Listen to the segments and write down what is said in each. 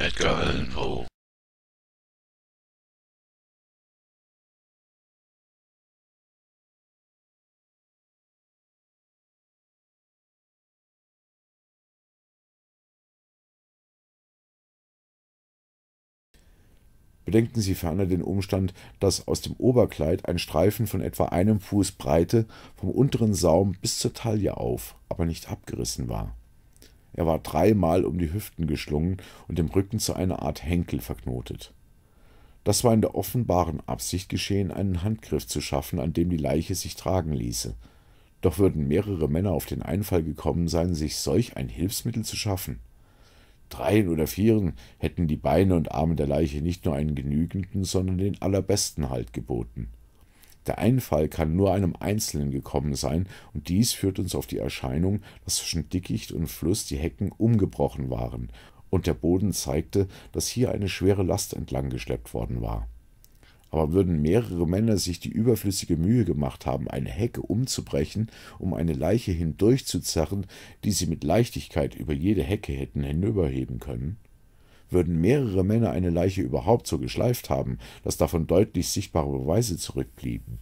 Edgar Allan Poe Bedenken Sie ferner den Umstand, dass aus dem Oberkleid ein Streifen von etwa einem Fuß Breite vom unteren Saum bis zur Taille auf, aber nicht abgerissen war. Er war dreimal um die Hüften geschlungen und im Rücken zu einer Art Henkel verknotet. Das war in der offenbaren Absicht geschehen, einen Handgriff zu schaffen, an dem die Leiche sich tragen ließe. Doch würden mehrere Männer auf den Einfall gekommen sein, sich solch ein Hilfsmittel zu schaffen. Dreien oder vieren hätten die Beine und Arme der Leiche nicht nur einen genügenden, sondern den allerbesten Halt geboten. Der Einfall kann nur einem Einzelnen gekommen sein, und dies führt uns auf die Erscheinung, dass zwischen Dickicht und Fluss die Hecken umgebrochen waren, und der Boden zeigte, dass hier eine schwere Last entlang geschleppt worden war. Aber würden mehrere Männer sich die überflüssige Mühe gemacht haben, eine Hecke umzubrechen, um eine Leiche hindurchzuzerren, die sie mit Leichtigkeit über jede Hecke hätten hinüberheben können? Würden mehrere Männer eine Leiche überhaupt so geschleift haben, dass davon deutlich sichtbare Beweise zurückblieben?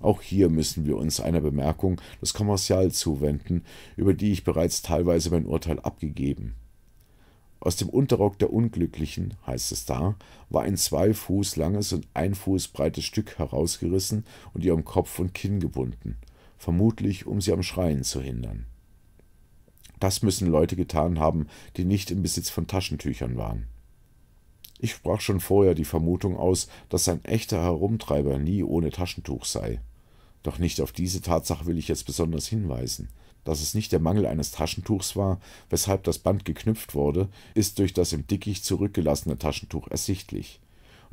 Auch hier müssen wir uns einer Bemerkung des Kommerzial zuwenden, über die ich bereits teilweise mein Urteil abgegeben. Aus dem Unterrock der Unglücklichen, heißt es da, war ein zwei Fuß langes und ein Fuß breites Stück herausgerissen und ihrem Kopf und Kinn gebunden, vermutlich um sie am Schreien zu hindern. Das müssen Leute getan haben, die nicht im Besitz von Taschentüchern waren. Ich sprach schon vorher die Vermutung aus, dass ein echter Herumtreiber nie ohne Taschentuch sei. Doch nicht auf diese Tatsache will ich jetzt besonders hinweisen. Dass es nicht der Mangel eines Taschentuchs war, weshalb das Band geknüpft wurde, ist durch das im Dickicht zurückgelassene Taschentuch ersichtlich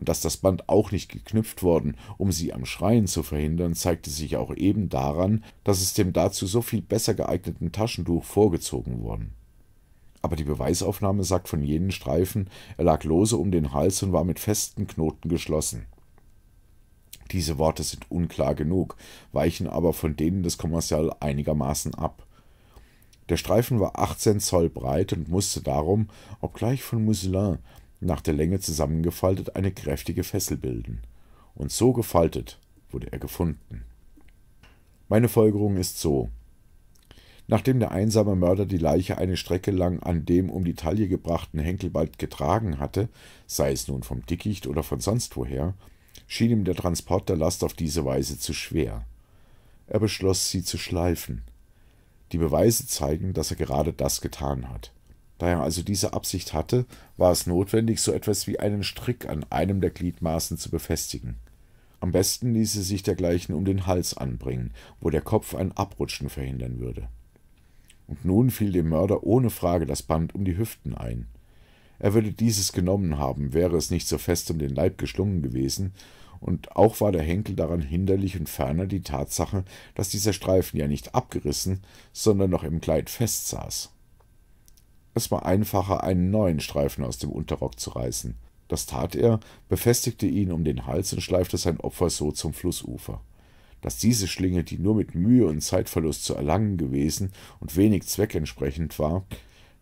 und dass das Band auch nicht geknüpft worden, um sie am Schreien zu verhindern, zeigte sich auch eben daran, dass es dem dazu so viel besser geeigneten Taschentuch vorgezogen worden. Aber die Beweisaufnahme sagt von jenen Streifen, er lag lose um den Hals und war mit festen Knoten geschlossen. Diese Worte sind unklar genug, weichen aber von denen des Kommerzial einigermaßen ab. Der Streifen war 18 Zoll breit und musste darum, obgleich von Mousselin, nach der Länge zusammengefaltet eine kräftige Fessel bilden. Und so gefaltet wurde er gefunden. Meine Folgerung ist so. Nachdem der einsame Mörder die Leiche eine Strecke lang an dem um die Taille gebrachten Henkelbald getragen hatte, sei es nun vom Dickicht oder von sonst woher, schien ihm der Transport der Last auf diese Weise zu schwer. Er beschloss, sie zu schleifen. Die Beweise zeigen, dass er gerade das getan hat. Da er also diese Absicht hatte, war es notwendig, so etwas wie einen Strick an einem der Gliedmaßen zu befestigen. Am besten ließe sich dergleichen um den Hals anbringen, wo der Kopf ein Abrutschen verhindern würde. Und nun fiel dem Mörder ohne Frage das Band um die Hüften ein. Er würde dieses genommen haben, wäre es nicht so fest um den Leib geschlungen gewesen, und auch war der Henkel daran hinderlich und ferner die Tatsache, dass dieser Streifen ja nicht abgerissen, sondern noch im Kleid festsaß. Es war einfacher, einen neuen Streifen aus dem Unterrock zu reißen. Das tat er, befestigte ihn um den Hals und schleifte sein Opfer so zum Flussufer. Dass diese Schlinge, die nur mit Mühe und Zeitverlust zu erlangen gewesen und wenig zweckentsprechend war,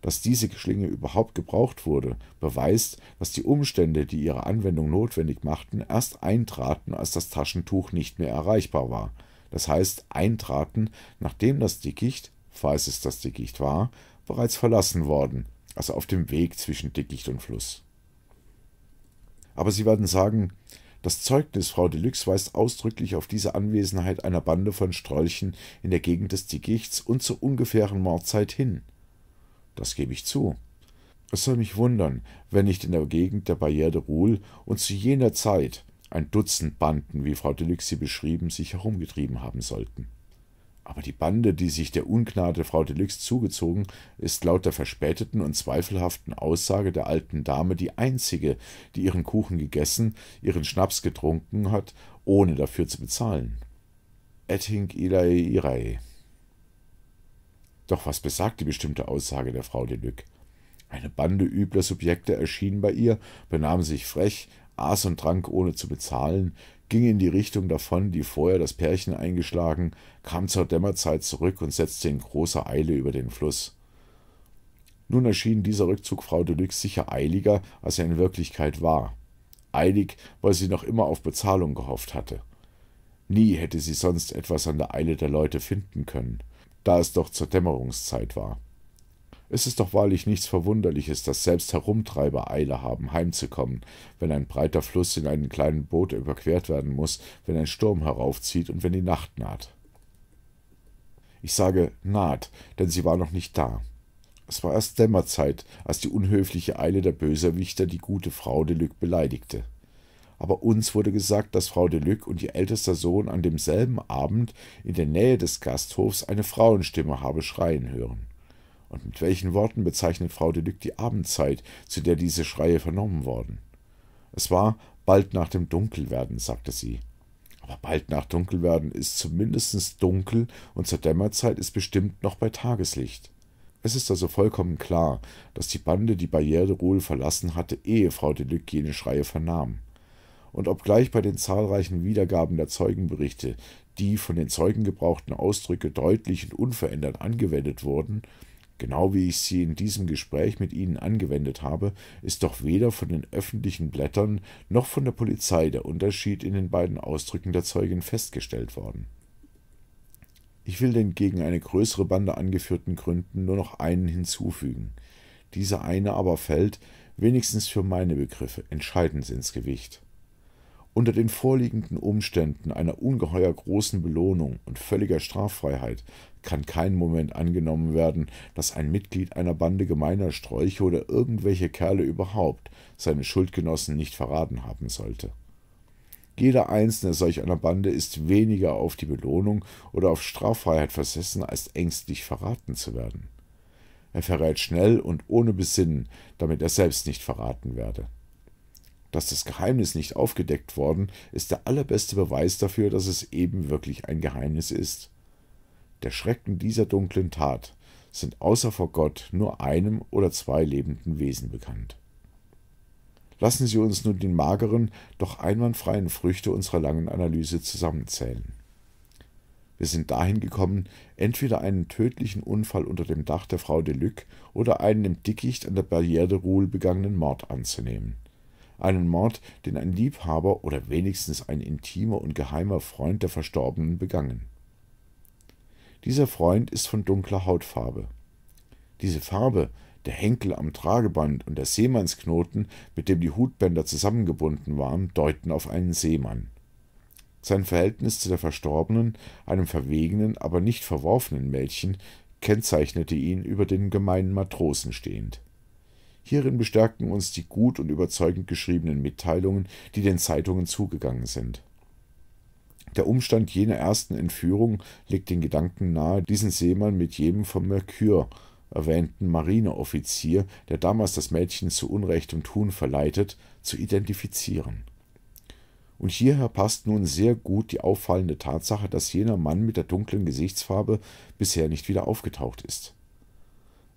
dass diese Schlinge überhaupt gebraucht wurde, beweist, dass die Umstände, die ihre Anwendung notwendig machten, erst eintraten, als das Taschentuch nicht mehr erreichbar war. Das heißt, eintraten, nachdem das Dickicht, falls es das Dickicht war, bereits verlassen worden, also auf dem Weg zwischen Dickicht und Fluss. Aber Sie werden sagen, das Zeugnis Frau Deluxe weist ausdrücklich auf diese Anwesenheit einer Bande von Strolchen in der Gegend des Dickichts und zur ungefähren Mordzeit hin. Das gebe ich zu. Es soll mich wundern, wenn nicht in der Gegend der Barriere de Roule und zu jener Zeit ein Dutzend Banden, wie Frau Deluxe sie beschrieben, sich herumgetrieben haben sollten. Aber die Bande, die sich der Ungnade Frau Deluxe zugezogen, ist laut der verspäteten und zweifelhaften Aussage der alten Dame die einzige, die ihren Kuchen gegessen, ihren Schnaps getrunken hat, ohne dafür zu bezahlen. Etting ilai irai. Doch was besagt die bestimmte Aussage der Frau Deluxe? Eine Bande übler Subjekte erschien bei ihr, benahm sich frech, aß und trank ohne zu bezahlen, ging in die Richtung davon, die vorher das Pärchen eingeschlagen, kam zur Dämmerzeit zurück und setzte in großer Eile über den Fluss. Nun erschien dieser Rückzug Frau Deluxe sicher eiliger, als er in Wirklichkeit war. Eilig, weil sie noch immer auf Bezahlung gehofft hatte. Nie hätte sie sonst etwas an der Eile der Leute finden können, da es doch zur Dämmerungszeit war. Es ist doch wahrlich nichts Verwunderliches, dass selbst Herumtreiber Eile haben, heimzukommen, wenn ein breiter Fluss in einem kleinen Boot überquert werden muss, wenn ein Sturm heraufzieht und wenn die Nacht naht. Ich sage naht, denn sie war noch nicht da. Es war erst Dämmerzeit, als die unhöfliche Eile der Böserwichter die gute Frau de beleidigte. Aber uns wurde gesagt, dass Frau de und ihr ältester Sohn an demselben Abend in der Nähe des Gasthofs eine Frauenstimme habe schreien hören. Und mit welchen Worten bezeichnet Frau Deluc die Abendzeit, zu der diese Schreie vernommen worden? Es war bald nach dem Dunkelwerden, sagte sie. Aber bald nach Dunkelwerden ist zumindest dunkel und zur Dämmerzeit ist bestimmt noch bei Tageslicht. Es ist also vollkommen klar, dass die Bande die Barriere de Roule verlassen hatte, ehe Frau Deluc jene Schreie vernahm. Und obgleich bei den zahlreichen Wiedergaben der Zeugenberichte die von den Zeugen gebrauchten Ausdrücke deutlich und unverändert angewendet wurden, genau wie ich sie in diesem Gespräch mit Ihnen angewendet habe, ist doch weder von den öffentlichen Blättern noch von der Polizei der Unterschied in den beiden Ausdrücken der Zeugin festgestellt worden. Ich will den gegen eine größere Bande angeführten Gründen nur noch einen hinzufügen. Dieser eine aber fällt, wenigstens für meine Begriffe, entscheidend ins Gewicht. Unter den vorliegenden Umständen einer ungeheuer großen Belohnung und völliger Straffreiheit kann kein Moment angenommen werden, dass ein Mitglied einer Bande gemeiner Sträuche oder irgendwelche Kerle überhaupt seine Schuldgenossen nicht verraten haben sollte. Jeder einzelne solch einer Bande ist weniger auf die Belohnung oder auf Straffreiheit versessen, als ängstlich verraten zu werden. Er verrät schnell und ohne Besinnen, damit er selbst nicht verraten werde. Dass das Geheimnis nicht aufgedeckt worden, ist der allerbeste Beweis dafür, dass es eben wirklich ein Geheimnis ist. Der Schrecken dieser dunklen Tat sind außer vor Gott nur einem oder zwei lebenden Wesen bekannt. Lassen Sie uns nun die mageren, doch einwandfreien Früchte unserer langen Analyse zusammenzählen. Wir sind dahin gekommen, entweder einen tödlichen Unfall unter dem Dach der Frau Deluc oder einen im Dickicht an der Barriere de Roule begangenen Mord anzunehmen einen Mord, den ein Liebhaber oder wenigstens ein intimer und geheimer Freund der Verstorbenen begangen. Dieser Freund ist von dunkler Hautfarbe. Diese Farbe, der Henkel am Trageband und der Seemannsknoten, mit dem die Hutbänder zusammengebunden waren, deuten auf einen Seemann. Sein Verhältnis zu der Verstorbenen, einem verwegenen, aber nicht verworfenen Mädchen, kennzeichnete ihn über den gemeinen Matrosen stehend. Hierin bestärken uns die gut und überzeugend geschriebenen Mitteilungen, die den Zeitungen zugegangen sind. Der Umstand jener ersten Entführung legt den Gedanken nahe, diesen Seemann mit jedem vom Mercure erwähnten Marineoffizier, der damals das Mädchen zu Unrecht und Tun verleitet, zu identifizieren. Und hierher passt nun sehr gut die auffallende Tatsache, dass jener Mann mit der dunklen Gesichtsfarbe bisher nicht wieder aufgetaucht ist.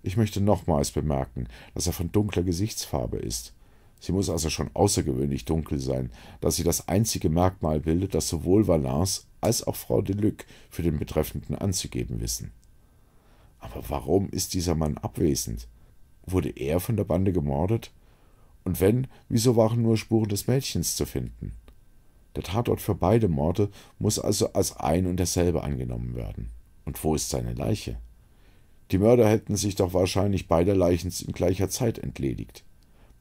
Ich möchte nochmals bemerken, dass er von dunkler Gesichtsfarbe ist. Sie muss also schon außergewöhnlich dunkel sein, da sie das einzige Merkmal bildet, das sowohl Valence als auch Frau Deluc für den Betreffenden anzugeben wissen. Aber warum ist dieser Mann abwesend? Wurde er von der Bande gemordet? Und wenn, wieso waren nur Spuren des Mädchens zu finden? Der Tatort für beide Morde muss also als ein und derselbe angenommen werden. Und wo ist seine Leiche? Die Mörder hätten sich doch wahrscheinlich beider Leichen in gleicher Zeit entledigt.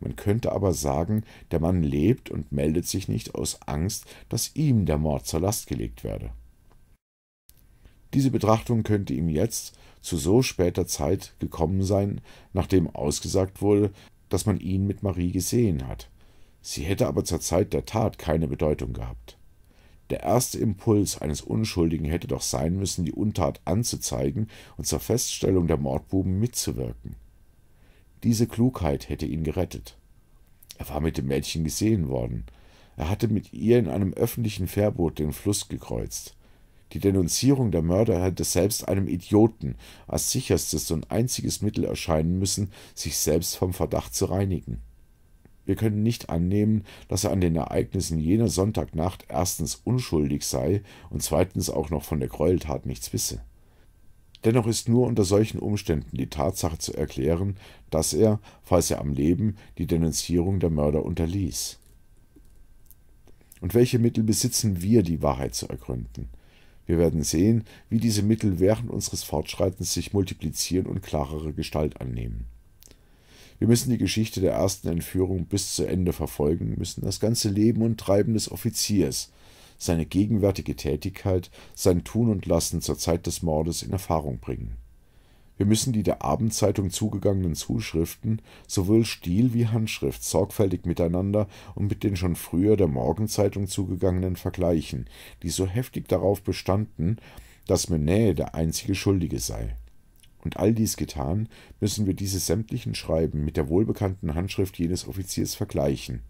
Man könnte aber sagen, der Mann lebt und meldet sich nicht aus Angst, dass ihm der Mord zur Last gelegt werde. Diese Betrachtung könnte ihm jetzt zu so später Zeit gekommen sein, nachdem ausgesagt wurde, dass man ihn mit Marie gesehen hat. Sie hätte aber zur Zeit der Tat keine Bedeutung gehabt. Der erste Impuls eines Unschuldigen hätte doch sein müssen, die Untat anzuzeigen und zur Feststellung der Mordbuben mitzuwirken. Diese Klugheit hätte ihn gerettet. Er war mit dem Mädchen gesehen worden. Er hatte mit ihr in einem öffentlichen Fährboot den Fluss gekreuzt. Die Denunzierung der Mörder hätte selbst einem Idioten als sicherstes und einziges Mittel erscheinen müssen, sich selbst vom Verdacht zu reinigen wir können nicht annehmen, dass er an den Ereignissen jener Sonntagnacht erstens unschuldig sei und zweitens auch noch von der Gräueltat nichts wisse. Dennoch ist nur unter solchen Umständen die Tatsache zu erklären, dass er, falls er am Leben, die Denunzierung der Mörder unterließ. Und welche Mittel besitzen wir, die Wahrheit zu ergründen? Wir werden sehen, wie diese Mittel während unseres Fortschreitens sich multiplizieren und klarere Gestalt annehmen. Wir müssen die Geschichte der ersten Entführung bis zu Ende verfolgen, müssen das ganze Leben und Treiben des Offiziers, seine gegenwärtige Tätigkeit, sein Tun und Lassen zur Zeit des Mordes in Erfahrung bringen. Wir müssen die der Abendzeitung zugegangenen Zuschriften, sowohl Stil wie Handschrift, sorgfältig miteinander und mit den schon früher der Morgenzeitung zugegangenen vergleichen, die so heftig darauf bestanden, dass Menet der einzige Schuldige sei. Und all dies getan, müssen wir diese sämtlichen Schreiben mit der wohlbekannten Handschrift jenes Offiziers vergleichen.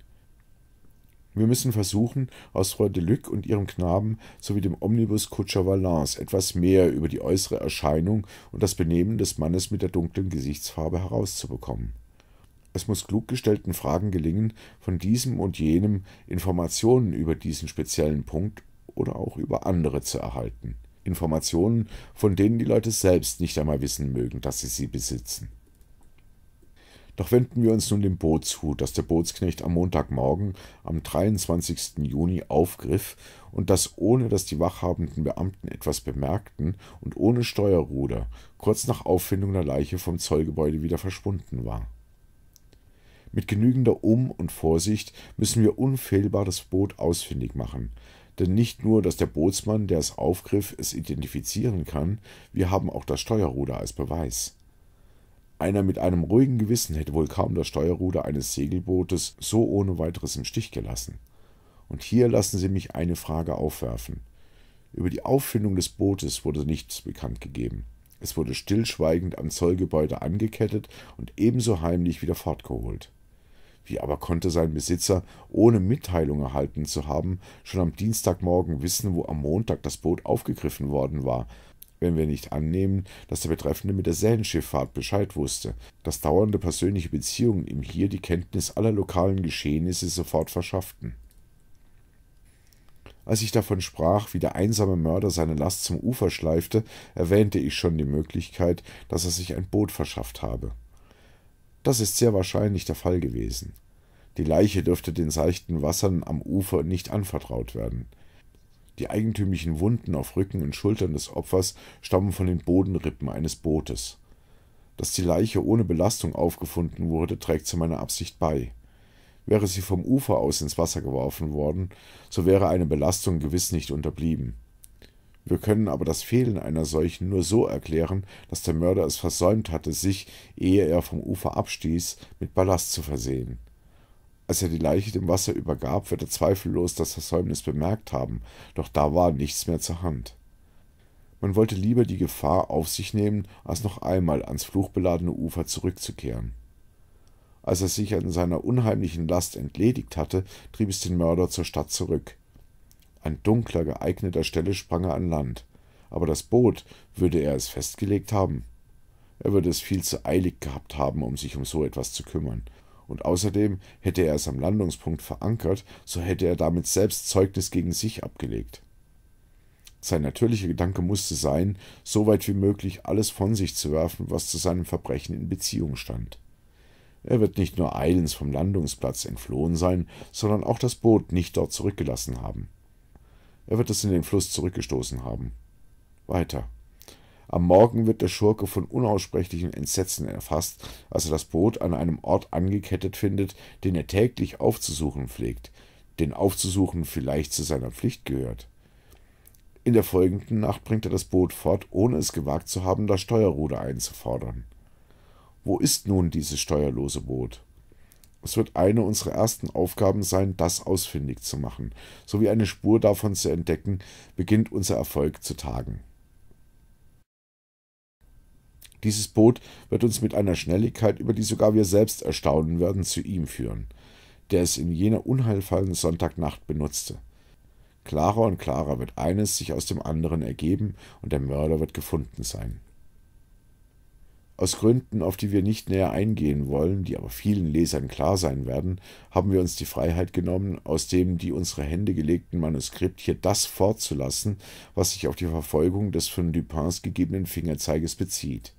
Wir müssen versuchen, aus Frau Deluc und ihrem Knaben sowie dem Omnibus Kutscher Valence etwas mehr über die äußere Erscheinung und das Benehmen des Mannes mit der dunklen Gesichtsfarbe herauszubekommen. Es muss klug gestellten Fragen gelingen, von diesem und jenem Informationen über diesen speziellen Punkt oder auch über andere zu erhalten. Informationen, von denen die Leute selbst nicht einmal wissen mögen, dass sie sie besitzen. Doch wenden wir uns nun dem Boot zu, das der Bootsknecht am Montagmorgen, am 23. Juni, aufgriff und das ohne, dass die wachhabenden Beamten etwas bemerkten und ohne Steuerruder, kurz nach Auffindung der Leiche vom Zollgebäude wieder verschwunden war. Mit genügender Um- und Vorsicht müssen wir unfehlbar das Boot ausfindig machen. Denn nicht nur, dass der Bootsmann, der es aufgriff, es identifizieren kann, wir haben auch das Steuerruder als Beweis. Einer mit einem ruhigen Gewissen hätte wohl kaum das Steuerruder eines Segelbootes so ohne weiteres im Stich gelassen. Und hier lassen Sie mich eine Frage aufwerfen. Über die Auffindung des Bootes wurde nichts bekannt gegeben. Es wurde stillschweigend am Zollgebäude angekettet und ebenso heimlich wieder fortgeholt. Wie aber konnte sein Besitzer, ohne Mitteilung erhalten zu haben, schon am Dienstagmorgen wissen, wo am Montag das Boot aufgegriffen worden war, wenn wir nicht annehmen, dass der Betreffende mit der Schifffahrt Bescheid wusste, dass dauernde persönliche Beziehungen ihm hier die Kenntnis aller lokalen Geschehnisse sofort verschafften. Als ich davon sprach, wie der einsame Mörder seine Last zum Ufer schleifte, erwähnte ich schon die Möglichkeit, dass er sich ein Boot verschafft habe. Das ist sehr wahrscheinlich der Fall gewesen. Die Leiche dürfte den seichten Wassern am Ufer nicht anvertraut werden. Die eigentümlichen Wunden auf Rücken und Schultern des Opfers stammen von den Bodenrippen eines Bootes. Dass die Leiche ohne Belastung aufgefunden wurde, trägt zu meiner Absicht bei. Wäre sie vom Ufer aus ins Wasser geworfen worden, so wäre eine Belastung gewiss nicht unterblieben. Wir können aber das Fehlen einer solchen nur so erklären, dass der Mörder es versäumt hatte, sich, ehe er vom Ufer abstieß, mit Ballast zu versehen. Als er die Leiche dem Wasser übergab, wird er zweifellos das Versäumnis bemerkt haben, doch da war nichts mehr zur Hand. Man wollte lieber die Gefahr auf sich nehmen, als noch einmal ans fluchbeladene Ufer zurückzukehren. Als er sich an seiner unheimlichen Last entledigt hatte, trieb es den Mörder zur Stadt zurück. An dunkler, geeigneter Stelle sprang er an Land. Aber das Boot, würde er es festgelegt haben? Er würde es viel zu eilig gehabt haben, um sich um so etwas zu kümmern. Und außerdem hätte er es am Landungspunkt verankert, so hätte er damit selbst Zeugnis gegen sich abgelegt. Sein natürlicher Gedanke musste sein, so weit wie möglich alles von sich zu werfen, was zu seinem Verbrechen in Beziehung stand. Er wird nicht nur eilends vom Landungsplatz entflohen sein, sondern auch das Boot nicht dort zurückgelassen haben. Er wird es in den Fluss zurückgestoßen haben. Weiter. Am Morgen wird der Schurke von unaussprechlichen Entsetzen erfasst, als er das Boot an einem Ort angekettet findet, den er täglich aufzusuchen pflegt, den aufzusuchen vielleicht zu seiner Pflicht gehört. In der folgenden Nacht bringt er das Boot fort, ohne es gewagt zu haben, das Steuerruder einzufordern. Wo ist nun dieses steuerlose Boot? Es wird eine unserer ersten Aufgaben sein, das ausfindig zu machen. Sowie eine Spur davon zu entdecken, beginnt unser Erfolg zu tagen. Dieses Boot wird uns mit einer Schnelligkeit, über die sogar wir selbst erstaunen werden, zu ihm führen, der es in jener unheilvollen Sonntagnacht benutzte. Klarer und klarer wird eines sich aus dem anderen ergeben und der Mörder wird gefunden sein. Aus Gründen, auf die wir nicht näher eingehen wollen, die aber vielen Lesern klar sein werden, haben wir uns die Freiheit genommen, aus dem die unsere Hände gelegten Manuskript hier das fortzulassen, was sich auf die Verfolgung des von Dupins gegebenen Fingerzeiges bezieht.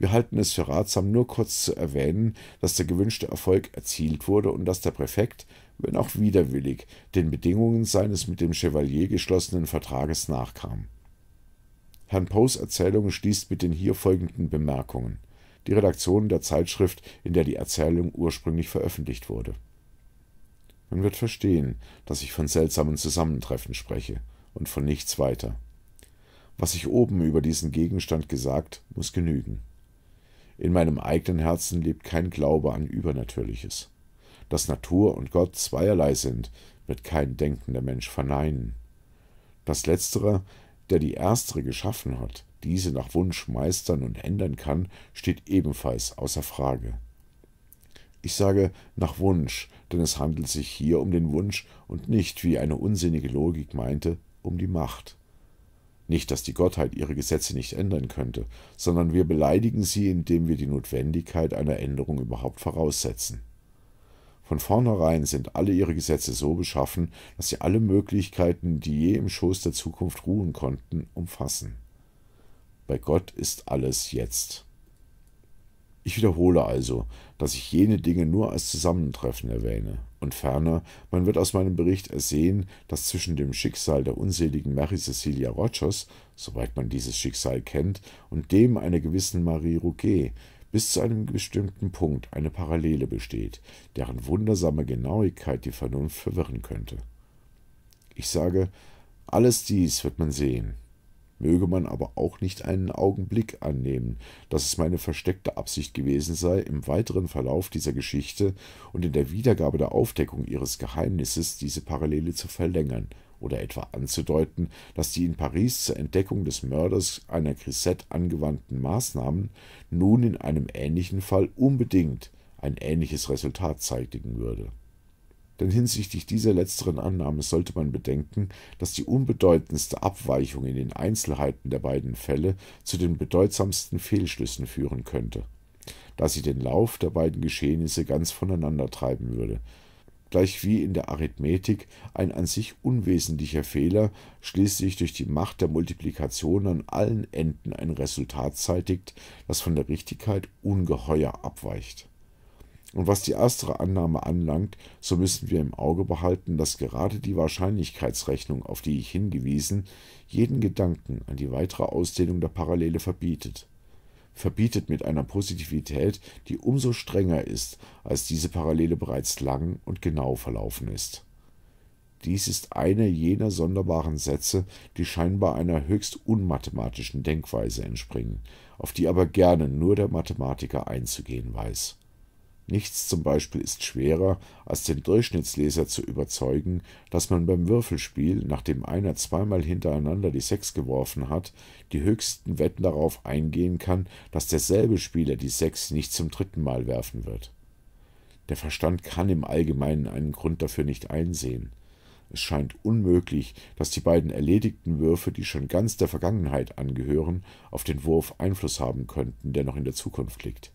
Wir halten es für ratsam, nur kurz zu erwähnen, dass der gewünschte Erfolg erzielt wurde und dass der Präfekt, wenn auch widerwillig, den Bedingungen seines mit dem Chevalier geschlossenen Vertrages nachkam. Herrn Poes Erzählung schließt mit den hier folgenden Bemerkungen. Die Redaktion der Zeitschrift, in der die Erzählung ursprünglich veröffentlicht wurde. Man wird verstehen, dass ich von seltsamen Zusammentreffen spreche und von nichts weiter. Was ich oben über diesen Gegenstand gesagt, muss genügen. In meinem eigenen Herzen lebt kein Glaube an Übernatürliches. Dass Natur und Gott zweierlei sind, wird kein denkender Mensch verneinen. Das Letztere der die erstere geschaffen hat, diese nach Wunsch meistern und ändern kann, steht ebenfalls außer Frage. Ich sage nach Wunsch, denn es handelt sich hier um den Wunsch und nicht, wie eine unsinnige Logik meinte, um die Macht. Nicht, dass die Gottheit ihre Gesetze nicht ändern könnte, sondern wir beleidigen sie, indem wir die Notwendigkeit einer Änderung überhaupt voraussetzen. Von vornherein sind alle ihre Gesetze so beschaffen, dass sie alle Möglichkeiten, die je im Schoß der Zukunft ruhen konnten, umfassen. Bei Gott ist alles jetzt. Ich wiederhole also, dass ich jene Dinge nur als Zusammentreffen erwähne. Und ferner, man wird aus meinem Bericht ersehen, dass zwischen dem Schicksal der unseligen Mary Cecilia Rogers, soweit man dieses Schicksal kennt, und dem einer gewissen Marie Rouquet, bis zu einem bestimmten Punkt eine Parallele besteht, deren wundersame Genauigkeit die Vernunft verwirren könnte. Ich sage, alles dies wird man sehen. Möge man aber auch nicht einen Augenblick annehmen, dass es meine versteckte Absicht gewesen sei, im weiteren Verlauf dieser Geschichte und in der Wiedergabe der Aufdeckung ihres Geheimnisses diese Parallele zu verlängern, oder etwa anzudeuten, dass die in Paris zur Entdeckung des Mörders einer Grisette angewandten Maßnahmen nun in einem ähnlichen Fall unbedingt ein ähnliches Resultat zeitigen würde. Denn hinsichtlich dieser letzteren Annahme sollte man bedenken, dass die unbedeutendste Abweichung in den Einzelheiten der beiden Fälle zu den bedeutsamsten Fehlschlüssen führen könnte, da sie den Lauf der beiden Geschehnisse ganz voneinander treiben würde, gleich wie in der Arithmetik ein an sich unwesentlicher Fehler schließlich durch die Macht der Multiplikation an allen Enden ein Resultat zeitigt, das von der Richtigkeit ungeheuer abweicht. Und was die erstere Annahme anlangt, so müssen wir im Auge behalten, dass gerade die Wahrscheinlichkeitsrechnung, auf die ich hingewiesen, jeden Gedanken an die weitere Ausdehnung der Parallele verbietet verbietet mit einer Positivität, die umso strenger ist, als diese Parallele bereits lang und genau verlaufen ist. Dies ist einer jener sonderbaren Sätze, die scheinbar einer höchst unmathematischen Denkweise entspringen, auf die aber gerne nur der Mathematiker einzugehen weiß. Nichts zum Beispiel ist schwerer, als den Durchschnittsleser zu überzeugen, dass man beim Würfelspiel, nachdem einer zweimal hintereinander die Sechs geworfen hat, die höchsten Wetten darauf eingehen kann, dass derselbe Spieler die Sechs nicht zum dritten Mal werfen wird. Der Verstand kann im Allgemeinen einen Grund dafür nicht einsehen. Es scheint unmöglich, dass die beiden erledigten Würfe, die schon ganz der Vergangenheit angehören, auf den Wurf Einfluss haben könnten, der noch in der Zukunft liegt.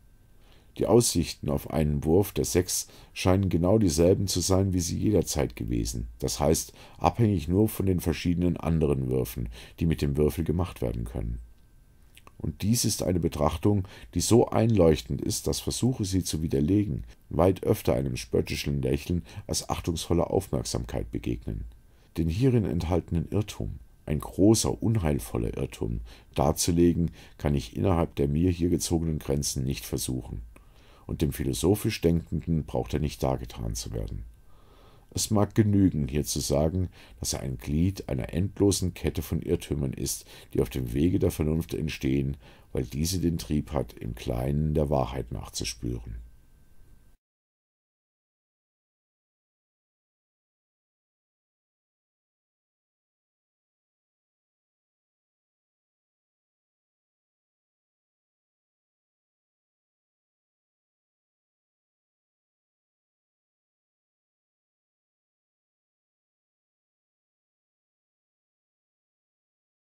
Die Aussichten auf einen Wurf der Sechs scheinen genau dieselben zu sein, wie sie jederzeit gewesen, das heißt abhängig nur von den verschiedenen anderen Würfen, die mit dem Würfel gemacht werden können. Und dies ist eine Betrachtung, die so einleuchtend ist, dass Versuche, sie zu widerlegen, weit öfter einem spöttischen Lächeln als achtungsvoller Aufmerksamkeit begegnen. Den hierin enthaltenen Irrtum, ein großer, unheilvoller Irrtum, darzulegen, kann ich innerhalb der mir hier gezogenen Grenzen nicht versuchen und dem philosophisch Denkenden braucht er nicht dargetan zu werden. Es mag genügen, hier zu sagen, dass er ein Glied einer endlosen Kette von Irrtümern ist, die auf dem Wege der Vernunft entstehen, weil diese den Trieb hat, im Kleinen der Wahrheit nachzuspüren.